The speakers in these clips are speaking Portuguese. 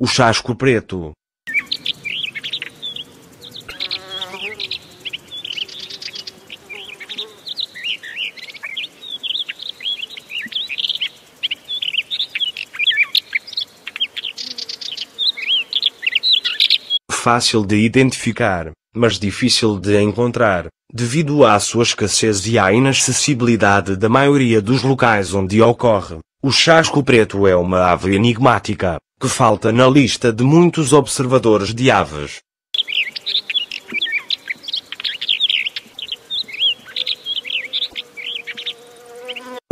o chasco preto. Fácil de identificar mas difícil de encontrar, devido à sua escassez e à inacessibilidade da maioria dos locais onde ocorre. O chasco preto é uma ave enigmática, que falta na lista de muitos observadores de aves.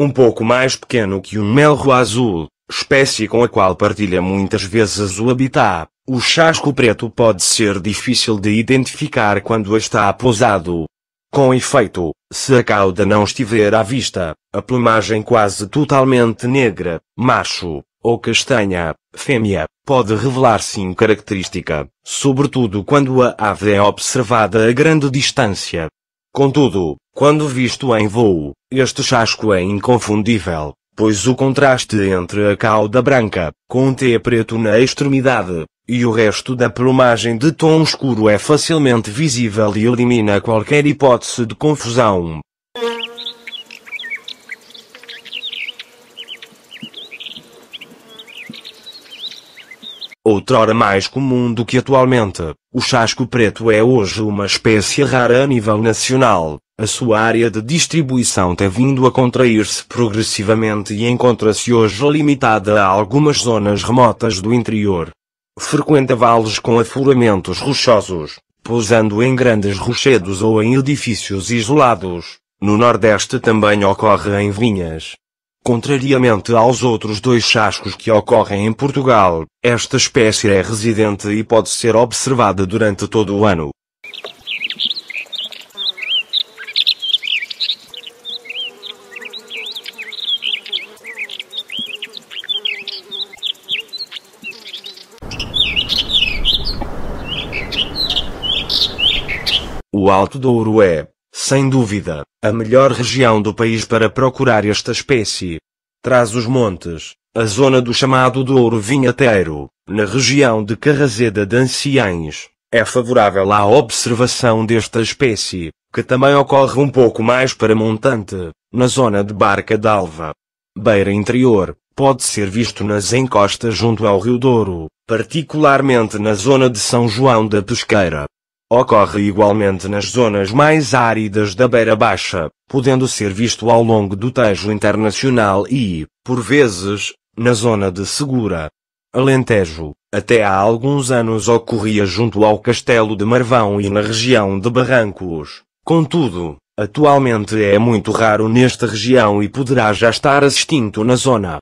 Um pouco mais pequeno que o melro azul, espécie com a qual partilha muitas vezes o habitat, o chasco preto pode ser difícil de identificar quando está pousado. Com efeito, se a cauda não estiver à vista, a plumagem quase totalmente negra, macho, ou castanha, fêmea, pode revelar-se incaracterística, sobretudo quando a ave é observada a grande distância. Contudo, quando visto em voo, este chasco é inconfundível, pois o contraste entre a cauda branca, com um T preto na extremidade, e o resto da plumagem de tom escuro é facilmente visível e elimina qualquer hipótese de confusão. outrora mais comum do que atualmente. O chasco preto é hoje uma espécie rara a nível nacional. A sua área de distribuição tem vindo a contrair-se progressivamente e encontra-se hoje limitada a algumas zonas remotas do interior. Frequenta vales com afloramentos rochosos, pousando em grandes rochedos ou em edifícios isolados. No Nordeste também ocorre em vinhas. Contrariamente aos outros dois chascos que ocorrem em Portugal, esta espécie é residente e pode ser observada durante todo o ano. o Alto Douro é, sem dúvida, a melhor região do país para procurar esta espécie. Traz os montes, a zona do chamado Douro Vinhateiro, na região de Carrazeda de Anciães, é favorável à observação desta espécie, que também ocorre um pouco mais para montante, na zona de Barca d'Alva. Beira interior, pode ser visto nas encostas junto ao Rio Douro, particularmente na zona de São João da Pesqueira, Ocorre igualmente nas zonas mais áridas da beira baixa, podendo ser visto ao longo do Tejo Internacional e, por vezes, na zona de Segura. Alentejo, até há alguns anos ocorria junto ao Castelo de Marvão e na região de Barrancos. Contudo, atualmente é muito raro nesta região e poderá já estar extinto na zona.